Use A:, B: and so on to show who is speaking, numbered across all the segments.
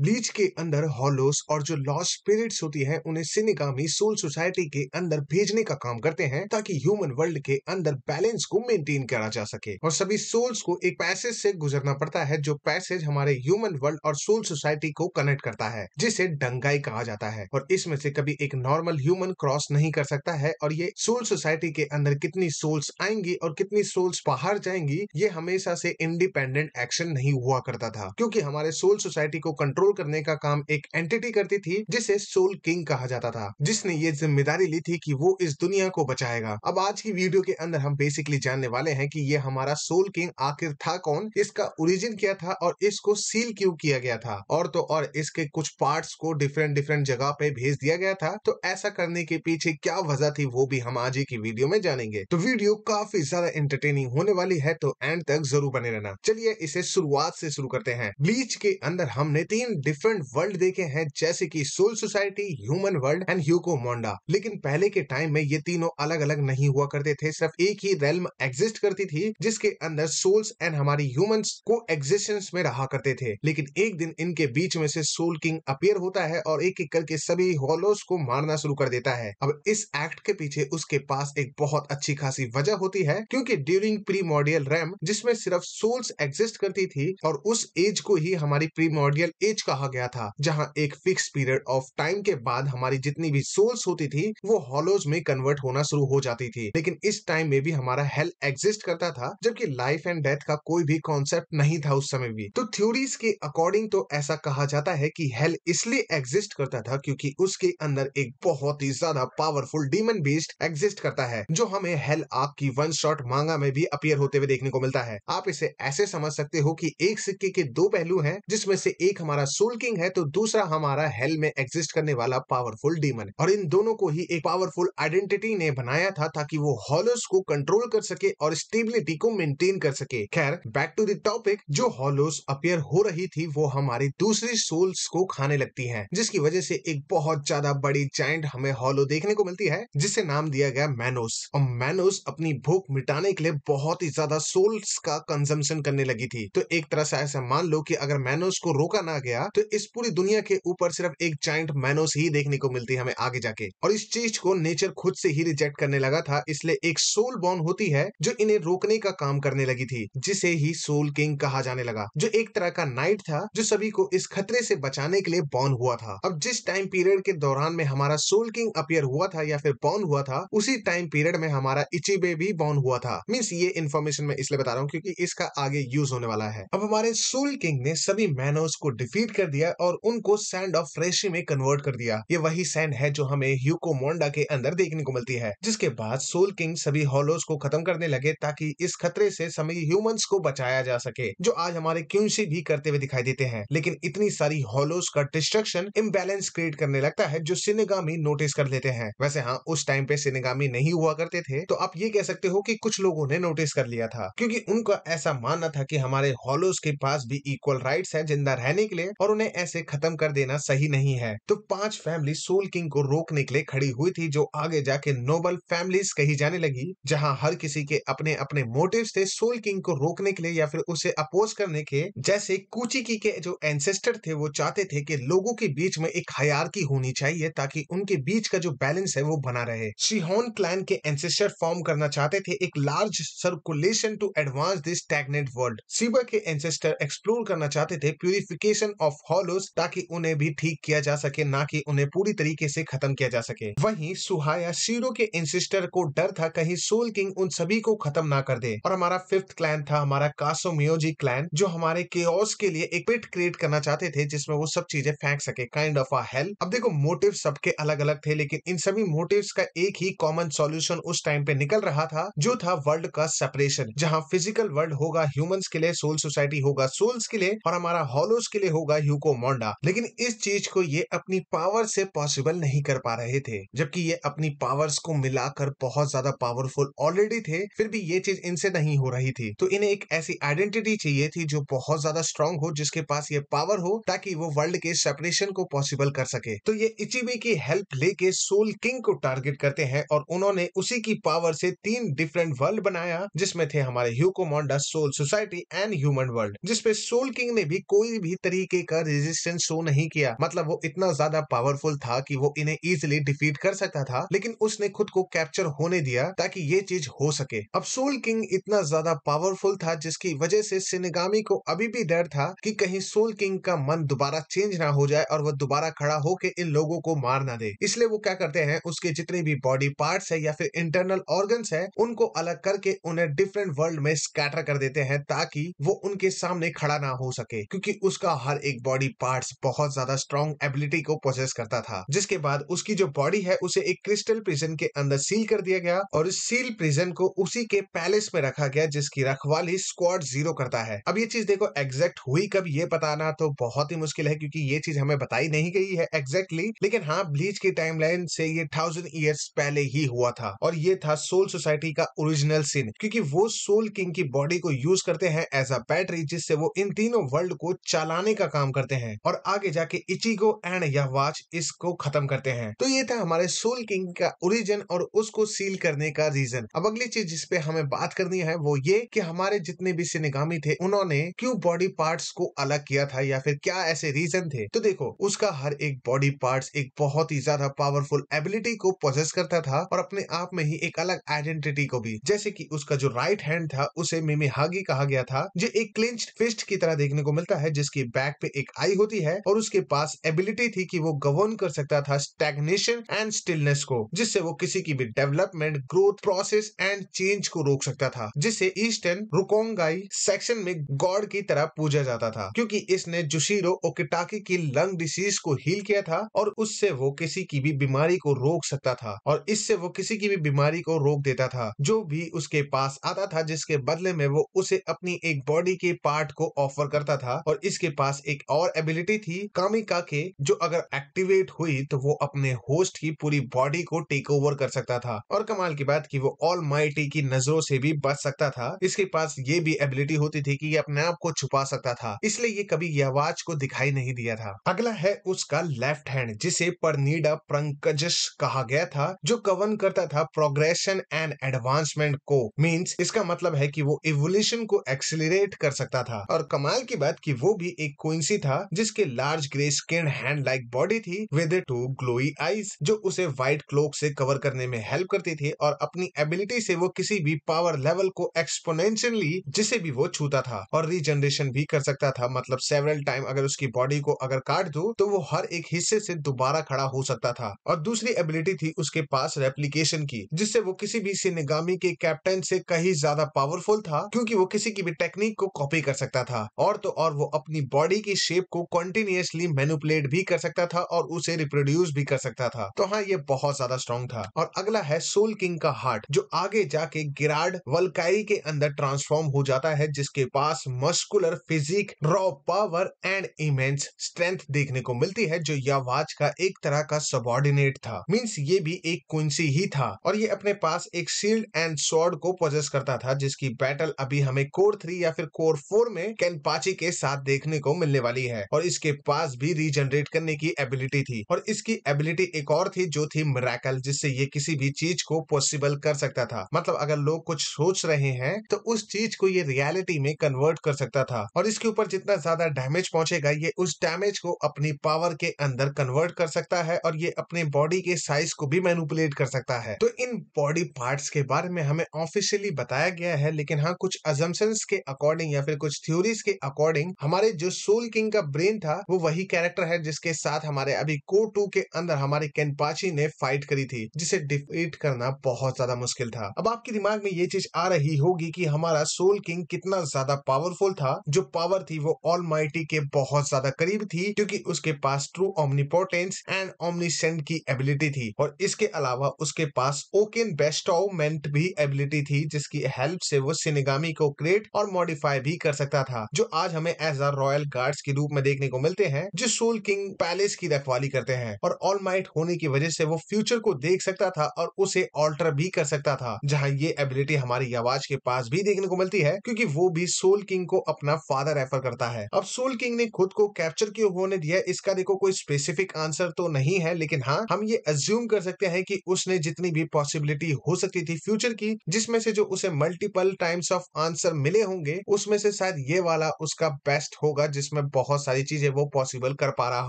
A: bleach के अंदर Hallows और जो लॉस स्पिरिट्स होती है उन्हें सिनिगामी सोल सोसाइटी के अंदर भेजने का काम करते हैं ताकि ह्यूमन वर्ल्ड के अंदर बैलेंस को मेंटेन करा जा सके और सभी सोल्स को एक पैसेज से गुजरना पड़ता है जो पैसेज हमारे ह्यूमन वर्ल्ड और सोल सोसाइटी को कनेक्ट करता है जिसे डंगाई कहा जाता है और इसमें से कभी एक नॉर्मल ह्यूमन क्रॉस नहीं कर सकता है और ये सोल सोसाइटी के अंदर कितनी सोल्स आएंगी और कितनी सोल्स बाहर जाएंगी ये हमेशा से इंडिपेंडेंट एक्शन नहीं हुआ करता था क्योंकि हमारे सोल सोसाइटी को कंट्रोल कंट्रोल करने का काम एक एंटिटी करती थी जिसे सोल किंग कहा जाता था जिसने ये जिम्मेदारी ली थी कि वो इस दुनिया को बचाएगा अब आज की वीडियो के अंदर हम बेसिकली जानने वाले हैं कि ये हमारा सोल किंग आखिर था कौन इसका ओरिजिन क्या था और इसको सील क्यों किया गया था और तो और इसके कुछ पार्ट्स को डिफरेंट डिफरेंट जगह पे भेज दिया गया था तो ऐसा करने के पीछे क्या वजह थी वो भी हम आज ही की वीडियो में जानेंगे तो वीडियो काफी ज्यादा एंटरटेनिंग होने वाली है तो एंड तक जरूर बने रहना चलिए इसे शुरुआत से शुरू करते हैं ब्लीच के अंदर हमने तीन डिफरेंट वर्ल्ड देखे हैं जैसे कि Soul Society human world and Hueco Mundo लेकिन पहले के टाइम में ये तीनों अलग अलग नहीं हुआ करते थे सिर्फ एक ही रेलम एग्जिस्ट करती थी जिसके अंदर सोल्स एंड हमारी ह्यूमन को एग्जिस्टेंस में रहा करते थे लेकिन एक दिन इनके बीच में से सोल किंग अपियर होता है और एक एक करके सभी हॉलोस को मारना शुरू कर देता है अब इस एक्ट के पीछे उसके पास एक बहुत अच्छी खासी वजह होती है क्योंकि ड्यूरिंग प्री मॉडियल रैम जिसमें सिर्फ सोल्स एग्जिस्ट करती थी और उस एज को ही हमारी प्री मॉडियल एज कहा गया था जहां एक फिक्स पीरियड ऑफ टाइम के बाद हमारी जितनी भी सोल्स होती थी वो हॉलोज में कन्वर्ट होना शुरू हो जाती थी लेकिन इस टाइम में भी हमारा हेल एग्जिस्ट करता था जबकि लाइफ एंड डेथ का कोई भी कॉन्सेप्ट नहीं था उस समय भी तो थ्योरीज के अकॉर्डिंग तो ऐसा कहा जाता है कि हेल इसलिए एग्जिस्ट करता था क्योंकि उसके अंदर एक बहुत ही ज्यादा पावरफुल डीमन बेस्ड एग्जिस्ट करता है जो हमें हेल आग की वन शॉट मांगा में भी अपियर होते हुए देखने को मिलता है आप इसे ऐसे समझ सकते हो कि एक सिक्के के दो पहलू हैं जिसमें से एक हमारा सोल किंग है तो दूसरा हमारा हेल में एग्जिस्ट करने वाला पावरफुल डीमन और इन दोनों को ही एक पावरफुल आइडेंटिटी ने बनाया था ताकि वो हॉलोस को कंट्रोल कर सके और स्टेबिलिटी को मेंटेन कर सके खैर बैक टू टॉपिक जो हॉलोस अपियर हो रही थी वो हमारी दूसरी सोल्स को खाने लगती है जिसकी वजह से एक बहुत ज्यादा बड़ी जाइंट हमें हॉलो देखने को मिलती है जिसे नाम दिया गया मैनोस और मैनोस अपनी भूख मिटाने के लिए बहुत ही ज्यादा सोल्स का कंजम्पशन करने लगी थी तो एक तरह से ऐसा मान लो कि अगर मैनोस को रोका ना गया था तो इस पूरी दुनिया के ऊपर सिर्फ एक जाइंट मैनोस ही देखने को मिलती है हमें आगे जाके और इस चीज को नेचर खुद से ही रिजेक्ट करने लगा था इसलिए एक सोल बॉन्ड होती है जो इन्हें रोकने का काम करने लगी थी जिसे ही सोल किंग कहा जाने लगा जो एक तरह का नाइट था जो सभी को इस खतरे से बचाने के लिए बॉन हुआ था अब जिस टाइम पीरियड के दौरान में हमारा सोल किंग अपियर हुआ था या फिर बॉन हुआ था उसी टाइम पीरियड में हमारा इचीबे भी बॉन हुआ था मीन्स ये इन्फॉर्मेशन मैं इसलिए बता रहा हूँ क्योंकि इसका आगे यूज होने वाला है अब हमारे सोल किंग ने सभी मैनोस को डिफीट डिलीट कर दिया और उनको सैंड ऑफ रेशी में कन्वर्ट कर दिया ये वही सैंड है जो हमें ह्यूको मोन्डा के अंदर देखने को मिलती है जिसके बाद सोल किंग सभी हॉलोज को खत्म करने लगे ताकि इस खतरे से सभी ह्यूमंस को बचाया जा सके जो आज हमारे क्यूंसी भी करते हुए दिखाई देते हैं लेकिन इतनी सारी हॉलोज का डिस्ट्रक्शन इम्बेलेंस क्रिएट करने लगता है जो सिनेगामी नोटिस कर लेते हैं वैसे हाँ उस टाइम पे सिनेगामी नहीं हुआ करते थे तो आप ये कह सकते हो कि कुछ लोगों ने नोटिस कर लिया था क्योंकि उनका ऐसा मानना था कि हमारे हॉलोज के पास भी इक्वल राइट्स है जिंदा रहने के लिए और उन्हें ऐसे खत्म कर देना सही नहीं है तो पांच फैमिली सोल किंग को रोकने के लिए खड़ी हुई थी जो आगे जाके नोबल फैमिलीज कही जाने लगी जहां हर किसी के अपने अपने मोटिव्स थे सोल किंग को रोकने के लिए या फिर उसे अपोज करने के जैसे कुचिकी के जो एंसेस्टर थे वो चाहते थे कि लोगों के बीच में एक हयार होनी चाहिए ताकि उनके बीच का जो बैलेंस है वो बना रहे शिहोन क्लैन के एंसेस्टर फॉर्म करना चाहते थे एक large circulation to advance this stagnant world Shiba के एंसेस्टर एक्सप्लोर करना चाहते थे प्यूरिफिकेशन ऑफ हॉलोस ताकि उन्हें भी ठीक किया जा सके ना कि उन्हें पूरी तरीके से खत्म किया जा सके वहीं सुहाया शीरो के इंसिस्टर को डर था कहीं सोल किंग उन सभी को खत्म ना कर दे और हमारा फिफ्थ क्लैन था हमारा कासो मियोजी क्लैन जो हमारे के के लिए एक पिट क्रिएट करना चाहते थे जिसमें वो सब चीजें फेंक सके काइंड ऑफ अ हेल अब देखो मोटिव सबके अलग अलग थे लेकिन इन सभी मोटिव का एक ही कॉमन सोल्यूशन उस टाइम पे निकल रहा था जो था वर्ल्ड का सेपरेशन जहाँ फिजिकल वर्ल्ड होगा ह्यूमंस के लिए सोल सोसाइटी होगा सोल्स के लिए और हमारा हॉलोस के लिए होगा होगा ह्यूको मोंडा लेकिन इस चीज को ये अपनी पावर से पॉसिबल नहीं कर पा रहे थे जबकि ये अपनी पावर्स को मिलाकर बहुत ज्यादा पावरफुल ऑलरेडी थे फिर भी ये चीज इनसे नहीं हो रही थी तो इन्हें एक ऐसी आइडेंटिटी चाहिए थी जो बहुत ज्यादा स्ट्रांग हो जिसके पास ये पावर हो ताकि वो वर्ल्ड के सेपरेशन को पॉसिबल कर सके तो ये इचिबी की हेल्प लेके सोल किंग को टारगेट करते हैं और उन्होंने उसी की पावर से तीन डिफरेंट वर्ल्ड बनाया जिसमें थे हमारे Hueco Hueco Mundo Soul Society and human world जिसपे सोल किंग ने भी कोई भी तरीके का रेजिस्टेंस शो नहीं किया मतलब वो इतना ज्यादा पावरफुल था कि वो इन्हें इजिली डिफीट कर सकता था लेकिन उसने खुद को कैप्चर होने दिया ताकि ये चीज हो सके अब सोल किंग इतना ज्यादा पावरफुल था जिसकी वजह से सिनेगामी को अभी भी डर था कि कहीं सोल किंग का मन दोबारा चेंज ना हो जाए और वह दोबारा खड़ा होकर इन लोगों को मार ना दे इसलिए वो क्या करते हैं उसके जितने भी बॉडी पार्ट है या फिर इंटरनल ऑर्गन है उनको अलग करके उन्हें डिफरेंट वर्ल्ड में स्कैटर कर देते हैं ताकि वो उनके सामने खड़ा ना हो सके क्योंकि उसका हर एक बिग बॉडी पार्ट्स बहुत ज्यादा स्ट्रॉन्ग एबिलिटी को प्रोसेस करता था जिसके बाद उसकी जो बॉडी है उसे एक क्रिस्टल प्रिजन के अंदर सील कर दिया गया और इस सील प्रिजन को उसी के पैलेस में रखा गया जिसकी रखवाली स्क्वाड जीरो करता है अब ये चीज देखो एग्जैक्ट हुई कब ये बताना तो बहुत ही मुश्किल है क्योंकि ये चीज हमें बताई नहीं गई है एग्जैक्टली exactly, लेकिन हाँ ब्लीच की टाइमलाइन से ये थाउजेंड ईयर्स पहले ही हुआ था और ये था सोल सोसाइटी का ओरिजिनल सीन क्योंकि वो सोल किंग की बॉडी को यूज करते हैं एज अ बैटरी जिससे वो इन तीनों वर्ल्ड को चलाने का काम काम करते हैं और आगे जाके इचिगो एंड या वाच इसको खत्म करते हैं तो ये था हमारे सोल किंग का ओरिजिन और उसको सील करने का रीजन अब अगली चीज जिसपे हमें बात करनी है वो ये कि हमारे जितने भी सिनेगामी थे उन्होंने क्यों बॉडी पार्ट्स को अलग किया था या फिर क्या ऐसे रीजन थे तो देखो उसका हर एक बॉडी पार्ट एक बहुत ही ज्यादा पावरफुल एबिलिटी को पोजेस करता था और अपने आप में ही एक अलग आइडेंटिटी को भी जैसे कि उसका जो राइट हैंड था उसे हागी कहा गया था जो एक क्लिंच फिस्ट की तरह देखने को मिलता है जिसकी बैक पे एक आई होती है और उसके पास एबिलिटी थी कि वो गवर्न कर सकता था स्टैग्नेशन एंड स्टिलनेस को जिससे वो किसी की भी development growth process and change को रोक सकता था जिसे ईस्टर्न रुकोंगाई सेक्शन में गॉड की तरह पूजा जाता था क्योंकि इसने जुशीरो ओकिटाकी की लंग डिसीज को हील किया था और उससे वो किसी की भी बीमारी को रोक सकता था और इससे वो किसी की भी बीमारी को रोक देता था जो भी उसके पास आता था जिसके बदले में वो उसे अपनी एक बॉडी के पार्ट को ऑफर करता था और इसके पास एक एक और एबिलिटी थी कामिका के जो अगर एक्टिवेट हुई तो वो अपने होस्ट की पूरी बॉडी को टेक ओवर कर सकता था और कमाल की बात की वो ऑल माइटी की नजरों से भी बच सकता था इसके पास ये भी एबिलिटी होती थी कि ये अपने आप को छुपा सकता था इसलिए ये कभी ये आवाज को दिखाई नहीं दिया था अगला है उसका लेफ्ट हैंड जिसे परनीडा पंकजस कहा गया था जो कवन करता था प्रोग्रेशन एंड एडवांसमेंट को मीन्स इसका मतलब है कि वो इवोल्यूशन को एक्सिलेट कर सकता था और कमाल की बात कि वो भी एक कोइंस फैंसी था जिसके large grey skin hand like body थी विद टू ग्लोई आईज जो उसे व्हाइट क्लोक से कवर करने में हेल्प करती थी और अपनी एबिलिटी से वो किसी भी पावर लेवल को एक्सपोनेंशियली जिसे भी वो छूता था और रीजनरेशन भी कर सकता था मतलब सेवरल टाइम अगर उसकी बॉडी को अगर काट दो तो वो हर एक हिस्से से दोबारा खड़ा हो सकता था और दूसरी एबिलिटी थी उसके पास रेप्लीकेशन की जिससे वो किसी भी सिनेगामी के कैप्टन से कहीं ज्यादा पावरफुल था क्योंकि वो किसी की भी टेक्निक को कॉपी कर सकता था और तो और वो अपनी बॉडी की की शेप को कॉन्टिन्यूसली मैनुपलेट भी कर सकता था और उसे रिप्रोड्यूस भी कर सकता था तो हाँ ये बहुत ज्यादा स्ट्रॉन्ग था और अगला है सोल किंग का हार्ट जो आगे जाके गिराड वलकायरी के अंदर ट्रांसफॉर्म हो जाता है जिसके पास muscular physique raw power and immense strength देखने को मिलती है जो यावाज का एक तरह का सबॉर्डिनेट था मीन्स ये भी एक क्विंसी ही था और ये अपने पास एक शील्ड एंड स्वॉर्ड को पोजेस करता था जिसकी बैटल अभी हमें कोर थ्री या फिर कोर फोर में कैनपाची के साथ देखने को मिलने वाली है और इसके पास भी रीजनरेट करने की एबिलिटी थी और इसकी एबिलिटी एक और थी जो थी मराकल जिससे ये किसी भी चीज को पॉसिबल कर सकता था मतलब अगर लोग कुछ सोच रहे हैं तो उस चीज को ये रियलिटी में कन्वर्ट कर सकता था और इसके ऊपर जितना ज्यादा डैमेज पहुंचेगा ये उस डैमेज को अपनी पावर के अंदर कन्वर्ट कर सकता है और ये अपने बॉडी के साइज को भी मैनुपुलेट कर सकता है तो इन बॉडी पार्ट्स के बारे में हमें ऑफिशियली बताया गया है लेकिन हाँ कुछ अजम्पन्स के अकॉर्डिंग या फिर कुछ थ्योरीज के अकॉर्डिंग हमारे जो सोल किंग का ब्रेन था वो वही कैरेक्टर है जिसके साथ हमारे अभी को टू के अंदर हमारे केनपाची ने फाइट करी थी जिसे डिफीट करना बहुत ज्यादा मुश्किल था अब आपके दिमाग में ये चीज आ रही होगी कि हमारा सोल किंग कितना ज्यादा पावरफुल था जो पावर थी वो ऑल के बहुत ज्यादा करीब थी क्योंकि उसके पास ट्रू ऑमनिपोर्टेंस एंड ऑमनिसेंट की एबिलिटी थी और इसके अलावा उसके पास ओकेन बेस्टोमेंट भी एबिलिटी थी जिसकी हेल्प से वो सिनेगामी को क्रिएट और मॉडिफाई भी कर सकता था जो आज हमें एज अ रॉयल गार्ड्स के रूप में देखने को मिलते हैं जो सोल किंग पैलेस की रखवाली करते हैं और ऑल माइट होने की वजह से वो फ्यूचर को देख सकता था और उसे ऑल्टर भी कर सकता था जहाँ ये एबिलिटी हमारी आवाज के पास भी देखने को मिलती है क्योंकि वो भी सोल किंग को अपना फादर रेफर करता है अब सोल किंग ने खुद को कैप्चर क्यों होने दिया इसका देखो कोई स्पेसिफिक आंसर तो नहीं है लेकिन हाँ हम ये एज्यूम कर सकते हैं कि उसने जितनी भी पॉसिबिलिटी हो सकती थी फ्यूचर की जिसमें से जो उसे मल्टीपल टाइम्स ऑफ आंसर मिले होंगे उसमें से शायद ये वाला उसका बेस्ट होगा जिसमें बहुत सारी चीजें वो पॉसिबल कर पा रहा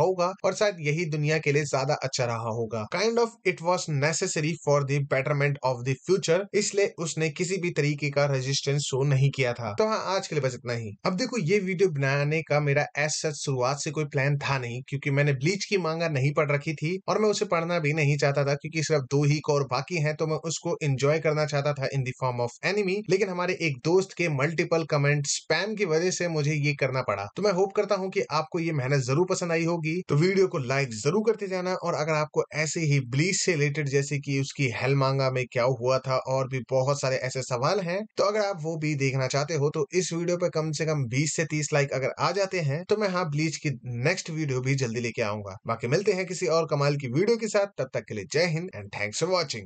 A: होगा और शायद यही दुनिया के लिए ज्यादा अच्छा रहा होगा kind of it was necessary for the betterment of the future इसलिए उसने किसी भी तरीके का रेजिस्टेंस शो नहीं किया था तो हाँ आज के लिए बस इतना ही अब देखो ये वीडियो बनाने का मेरा एस सच शुरुआत से कोई प्लान था नहीं क्योंकि मैंने ब्लीच की मांगा नहीं पढ़ रखी थी और मैं उसे पढ़ना भी नहीं चाहता था क्योंकि सिर्फ दो ही कोर बाकी हैं तो मैं उसको एंजॉय करना चाहता था in the form of enemy लेकिन हमारे एक दोस्त के मल्टीपल कमेंट स्पैम की वजह से मुझे ये करना पड़ा तो मैं होप करता चाहता हूं कि आपको ये मेहनत जरूर पसंद आई होगी तो वीडियो को लाइक जरूर करते जाना और अगर आपको ऐसे ही ब्लीच से रिलेटेड जैसे कि उसकी हेल मांगा में क्या हुआ था और भी बहुत सारे ऐसे सवाल हैं तो अगर आप वो भी देखना चाहते हो तो इस वीडियो पर कम से कम बीस से तीस लाइक अगर आ जाते हैं तो मैं हाँ ब्लीच की नेक्स्ट वीडियो भी जल्दी लेके आऊंगा बाकी मिलते हैं किसी और कमाल की वीडियो के साथ तब तक के लिए Jai Hind and thanks for watching